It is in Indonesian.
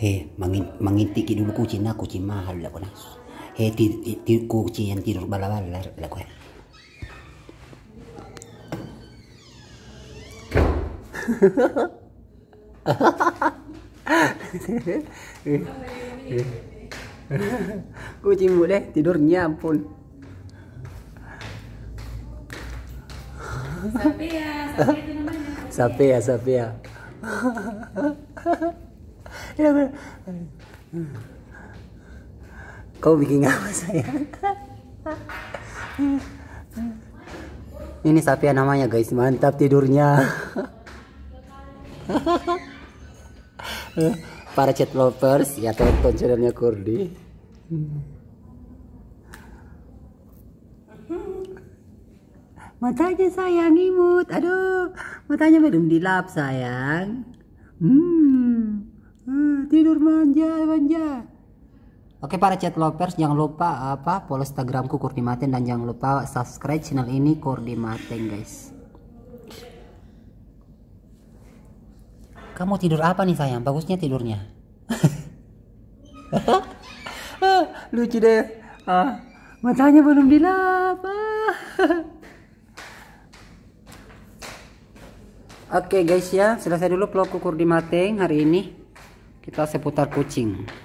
he mangin, mangintiki dulu kucing nah kucing mahal lah kona he ti, ti, kucing yang tidur bala-bala lah kona kucing boleh tidurnya ampun sapi ya sapi ya sapi ya Kau bikin apa sayang? Ini Safia namanya guys, mantap tidurnya. Para chat lovers ya tonton channelnya Kurdi. Matanya sayang imut, aduh matanya belum dilap sayang. Hmm tidur manja manja Oke para chat lovers jangan lupa apa follow Instagramku Kurdi Maten dan jangan lupa subscribe channel ini Kurdi Maten guys. Kamu tidur apa nih sayang? Bagusnya tidurnya. Lucu deh. Ah, matanya belum dilap. Oke guys ya, selesai dulu vlogku Kurdi Mateng hari ini kita seputar kucing